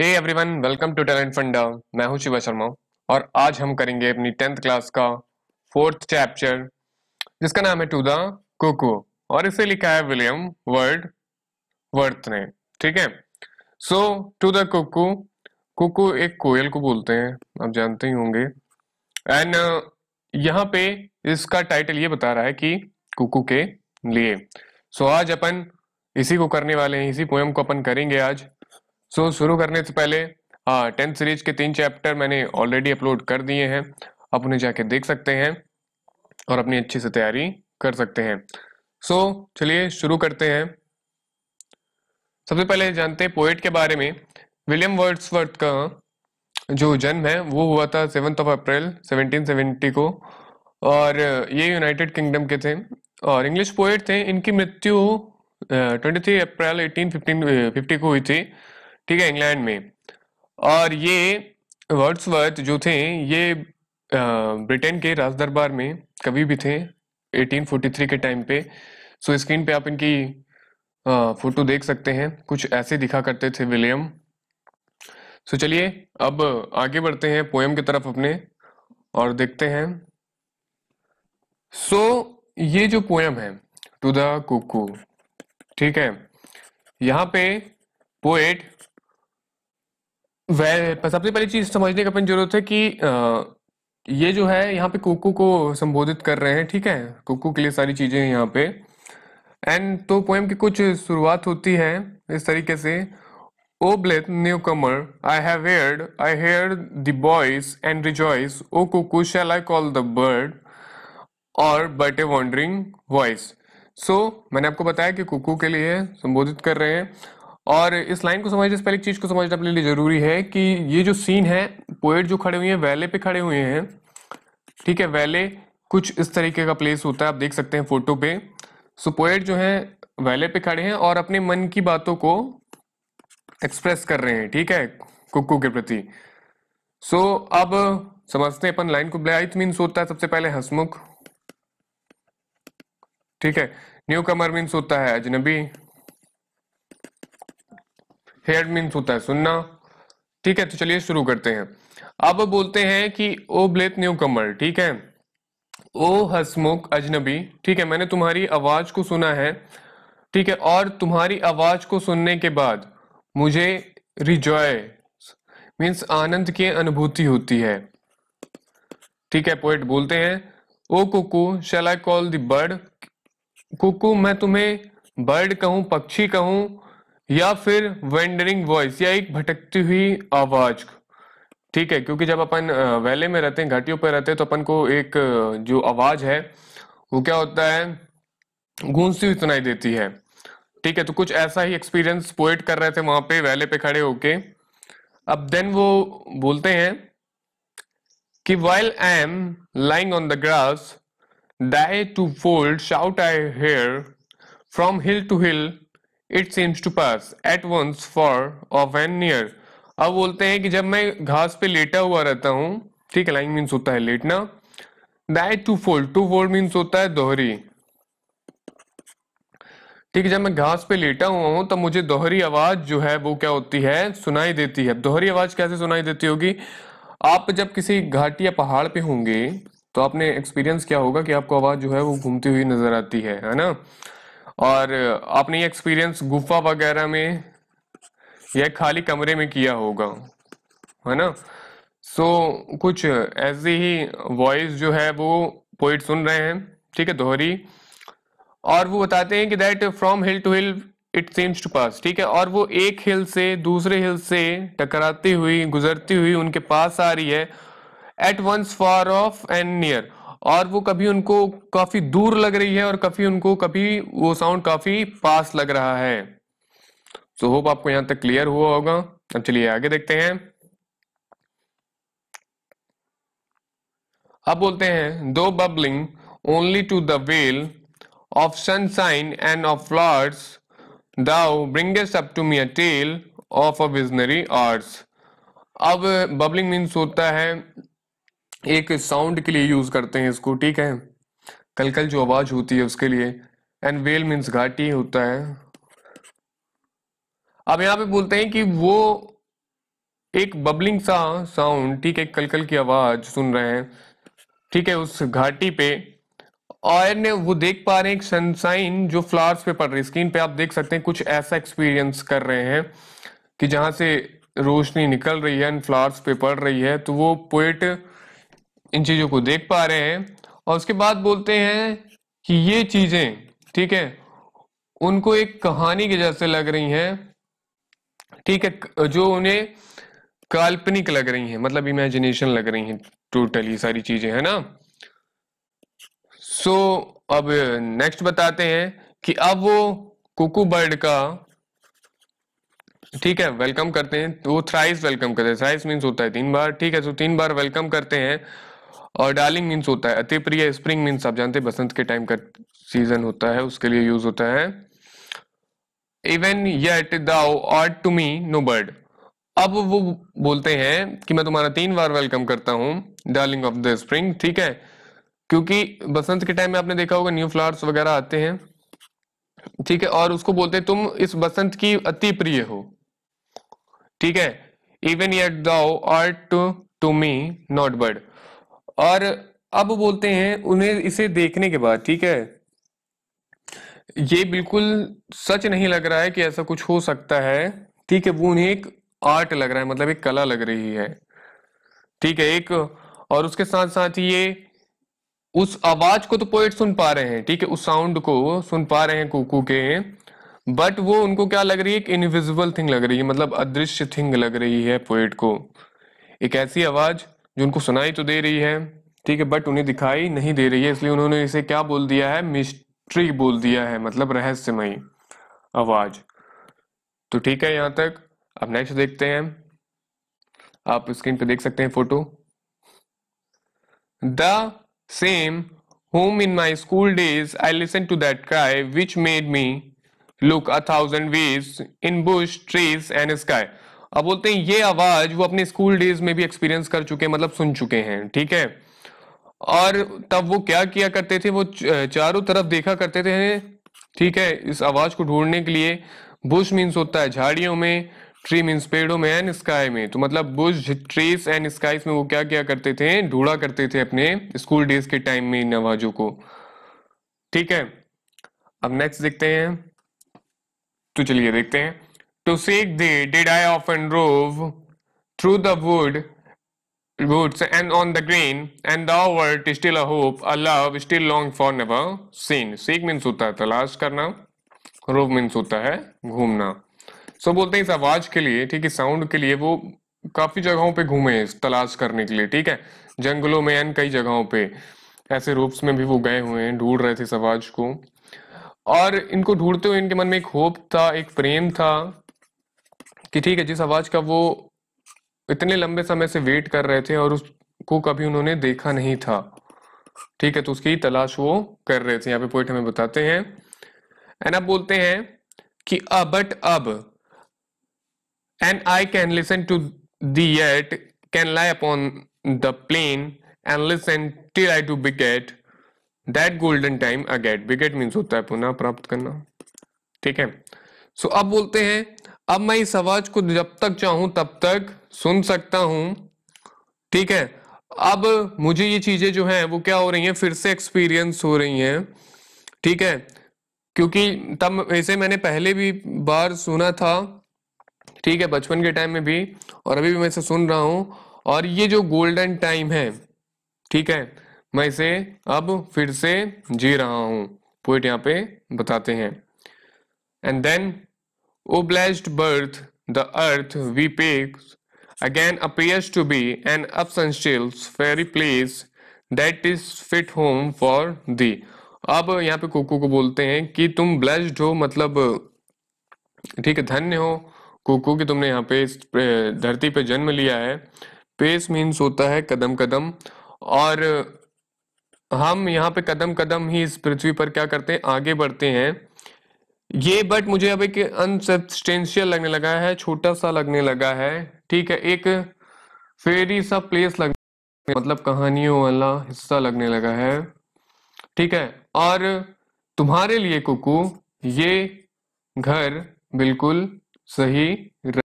Hey everyone welcome to talent funda मैं हूं शिवा शर्मा और आज हम करेंगे अपनी टेंथ क्लास का फोर्थ चैप्टर जिसका नाम है टू द कुकू और इसे लिखा है विलियम वर्ड वर्थ ने ठीक है so to the cuckoo cuckoo एक कोयल को बोलते हैं आप जानते ही होंगे एंड uh, यहाँ पे इसका टाइटल ये बता रहा है कि कुकू के लिए सो so, आज अपन इसी को करने वाले हैं इसी पोएम को अपन करेंगे आज सो so, शुरू करने से पहले टेंथ हाँ, सीरीज के तीन चैप्टर मैंने ऑलरेडी अपलोड कर दिए हैं आप उन्हें जाके देख सकते हैं और अपनी अच्छी से तैयारी कर सकते हैं सो so, चलिए शुरू करते हैं सबसे पहले जानते हैं पोएट के बारे में विलियम वर्ड्सवर्थ का जो जन्म है वो हुआ था सेवंथ ऑफ अप्रैल 1770 को और ये यूनाइटेड किंगडम के थे और इंग्लिश पोएट थे इनकी मृत्यु twenty three April eighteen fifteen fifty को हुई थी ठीक है इंग्लैंड में और ये वर्ड्सवर्थ जो थे ये ब्रिटेन के राजदरबार में कभी भी थे 1843 के टाइम पे सो स्क्रीन पे आप इनकी फोटो देख सकते हैं कुछ ऐसे दिखा करते थे विलियम सो चलिए अब आगे बढ़ते हैं पोएम की तरफ अपने और देखते हैं सो so, ये जो पोएम है टू द कुकू ठीक है यहाँ पे पोएट सबसे पहली चीज समझने की अपन जरूरत है कि आ, ये जो है यहाँ पे कुकू को संबोधित कर रहे हैं ठीक है कुकू के लिए सारी चीजें हैं यहाँ पे एंड तो पोएम की कुछ शुरुआत होती है इस तरीके से O blithe newcomer I have heard I hear the boys and rejoice O cuckoo shall I call the bird or but a wandering voice so मैंने आपको बताया कि कुकू के लिए संबोधित कर रहे हैं और इस लाइन को समझने से पहले एक चीज़ को समझना अपने लिए ज़रूरी है कि ये जो सीन है पोएट जो खड़े हुए हैं वैले पे खड़े हुए हैं ठीक है वैले कुछ इस तरीके का प्लेस होता है आप देख सकते हैं फोटो पे सो पोएट जो है वैले पे खड़े हैं और अपने मन की बातों को एक्सप्रेस कर रहे हैं ठीक है कुकू के प्रति सो so, अब समझते हैं अपन लाइन को ब्लाइथ मीन्स होता है सबसे पहले हसमुख ठीक है न्यू कमर मीन्स होता है अजनबी हेयर मीन्स होता है सुनना ठीक है तो चलिए शुरू करते हैं अब बोलते हैं कि ओ ब्लेथ न्यू कमर ठीक है ओ हसमुख अजनबी ठीक है मैंने तुम्हारी आवाज को सुना है ठीक है और तुम्हारी आवाज को सुनने के बाद मुझे रिजॉय मीन्स आनंद की अनुभूति होती है ठीक है पोइट बोलते हैं O cuckoo shall I call the bird cuckoo मैं तुम्हें बर्ड कहूं पक्षी कहूं या फिर वेंडरिंग वॉइस या एक भटकती हुई आवाज ठीक है क्योंकि जब अपन वैले में रहते हैं घाटियों पर रहते हैं तो अपन को एक जो आवाज है वो क्या होता है गूंजती हुई सुनाई देती है ठीक है तो कुछ ऐसा ही एक्सपीरियंस पोएट कर रहे थे वहां पे वैले पे खड़े होके अब देन वो बोलते हैं कि while I am lying on the grass thy twofold shout I hear from hill to hill it seems to pass at once far off and near अब बोलते हैं कि जब मैं घास पे लेटा हुआ रहता हूँ ठीक है लाइन मीन्स होता है लेटना that twofold twofold means होता है दोहरी ठीक है जब मैं घास पे लेटा हुआ हूँ तो मुझे दोहरी आवाज जो है वो क्या होती है सुनाई देती है दोहरी आवाज कैसे सुनाई देती होगी आप जब किसी घाटी या पहाड़ पे होंगे तो आपने एक्सपीरियंस क्या होगा कि आपको आवाज जो है वो घूमती हुई नजर आती है है ना और आपने ये एक्सपीरियंस गुफा वगैरह में या खाली कमरे में किया होगा है ना सो so, कुछ ऐसे ही वॉइस जो है वो पोइट सुन रहे हैं ठीक है दोहरी और वो बताते हैं कि that from hill to hill it seems to pass ठीक है और वो एक हिल से दूसरे हिल से टकराती हुई गुजरती हुई उनके पास आ रही है at once far off and near और वो कभी उनको काफी दूर लग रही है और कभी उनको कभी वो साउंड काफी पास लग रहा है सो so, होप आपको यहां तक क्लियर हुआ होगा अब चलिए आगे देखते हैं अब बोलते हैं though babbling only to the vale of sunshine and of flowers thou bring up to me a tale of a visionary arts अब बबलिंग मीन्स होता है एक साउंड के लिए यूज करते हैं इसको ठीक है कलकल जो आवाज होती है उसके लिए एंड वेल मीन्स घाटी होता है अब यहां पे बोलते हैं कि वो एक बबलिंग सा साउंड ठीक है कलकल की आवाज सुन रहे हैं ठीक है उस घाटी पे और वो देख पा रहे हैं एक सनसाइन जो फ्लावर्स पे पड़ रही है स्क्रीन पे आप देख सकते हैं कुछ ऐसा एक्सपीरियंस कर रहे हैं कि जहां से रोशनी निकल रही है एंड फ्लावर्स पे पड़ रही है तो वो पोएट इन चीज़ों को देख पा रहे हैं और उसके बाद बोलते हैं कि ये चीज़ें ठीक है उनको एक कहानी के जैसे लग रही हैं ठीक है जो उन्हें काल्पनिक लग रही हैं मतलब इमेजिनेशन लग रही हैं टोटली सारी चीज़ें है ना सो so, अब नेक्स्ट बताते हैं कि अब वो कुकू बर्ड का ठीक है वेलकम करते हैं वो थ्राइस वेलकम करते हैं थ्राइस मीन्स होता है तीन बार ठीक है सो तीन बार वेलकम करते हैं और डार्लिंग मीन्स होता है अति प्रिय स्प्रिंग मीन्स आप जानते हैं बसंत के टाइम का सीजन होता है उसके लिए यूज होता है इवन येट दाओ और टू मी नो बर्ड अब वो बोलते हैं कि मैं तुम्हारा तीन बार वेलकम करता हूँ डार्लिंग ऑफ द स्प्रिंग ठीक है क्योंकि बसंत के टाइम में आपने देखा होगा न्यू फ्लावर्स वगैरह आते हैं ठीक है और उसको बोलते हैं तुम इस बसंत की अति प्रिय हो ठीक है even yet thou art to me not bird और अब बोलते हैं उन्हें इसे देखने के बाद ठीक है ये बिल्कुल सच नहीं लग रहा है कि ऐसा कुछ हो सकता है ठीक है वो उन्हें एक आर्ट लग रहा है मतलब एक कला लग रही है ठीक है एक और उसके साथ साथ ये उस आवाज को तो पोइट सुन पा रहे हैं ठीक है उस साउंड को सुन पा रहे हैं कुकू के बट वो उनको क्या लग रही है एक इनविजिबल थिंग लग रही है मतलब अदृश्य थिंग लग रही है पोइट को एक ऐसी आवाज जो उनको सुनाई तो दे रही है ठीक है बट उन्हें दिखाई नहीं दे रही है इसलिए उन्होंने इसे क्या बोल दिया है मिस्ट्री बोल दिया है मतलब रहस्यमयी आवाज तो ठीक है यहाँ तक अब नेक्स्ट देखते हैं आप स्क्रीन पे देख सकते हैं photo the same whom in my school days I listen to that cry which made me look a thousand ways in bush trees and sky अब बोलते हैं ये आवाज वो अपने स्कूल डेज में भी एक्सपीरियंस कर चुके हैं मतलब सुन चुके हैं ठीक है और तब वो क्या किया करते थे वो चारों तरफ देखा करते थे ठीक है इस आवाज को ढूंढने के लिए बुश मीन्स होता है झाड़ियों में ट्री मीन्स पेड़ों में एंड स्काई में तो मतलब बुश ट्रीज एंड स्काई में वो क्या क्या करते थे ढूंढा करते थे अपने स्कूल डेज के टाइम में इन आवाजों को ठीक है अब नेक्स्ट देखते हैं तो चलिए देखते हैं To seek thee did I often rove through the wood, woods and on the green, and thou wert still a hope, a love still long for never seen. Seek means होता है तलाश करना, rove means होता है घूमना. सो so, बोलते हैं इस आवाज के लिए ठीक है साउंड के लिए वो काफी जगहों पे घूमे तलाश करने के लिए ठीक है जंगलों में एंड कई जगहों पे ऐसे रूप्स में भी वो गए हुए हैं ढूंढ रहे थे इस आवाज को और इनको ढूंढते हुए इनके मन में एक होप था एक प्रेम था कि ठीक है जिस आवाज का वो इतने लंबे समय से वेट कर रहे थे और उसको कभी उन्होंने देखा नहीं था ठीक है तो उसकी तलाश वो कर रहे थे यहाँ पे पोइट हमें बताते हैं एंड अब बोलते हैं कि अब बट अब and I can listen to thee can lie upon the plain and listen till I to beget that golden time again beget means होता है पुनः प्राप्त करना ठीक है सो so, अब बोलते हैं अब मैं इस आवाज को जब तक चाहूं तब तक सुन सकता हूं ठीक है अब मुझे ये चीजें जो हैं वो क्या हो रही हैं फिर से एक्सपीरियंस हो रही हैं ठीक है क्योंकि तब ऐसे मैंने पहले भी बार सुना था ठीक है बचपन के टाइम में भी और अभी भी मैं इसे सुन रहा हूँ और ये जो गोल्डन टाइम है ठीक है मैं इसे अब फिर से जी रहा हूं पोइट यहाँ पे बताते हैं and then O blessed birth, the earth we pick again appears to be an substantial fairy place that is fit home for thee. अब यहाँ पे कुकू को बोलते हैं कि तुम ब्लेस्ड हो मतलब ठीक है धन्य हो कुकू की तुमने यहाँ पे धरती पे जन्म लिया है पेस मीन्स होता है कदम कदम और हम यहाँ पे कदम कदम ही इस पृथ्वी पर क्या करते हैं आगे बढ़ते हैं ये बट मुझे अब एक अनसबस्टेंशियल लगने लगा है छोटा सा लगने लगा है ठीक है एक फेरी सा प्लेस लग मतलब कहानियों वाला हिस्सा लगने लगा है ठीक है और तुम्हारे लिए कुकू ये घर बिल्कुल सही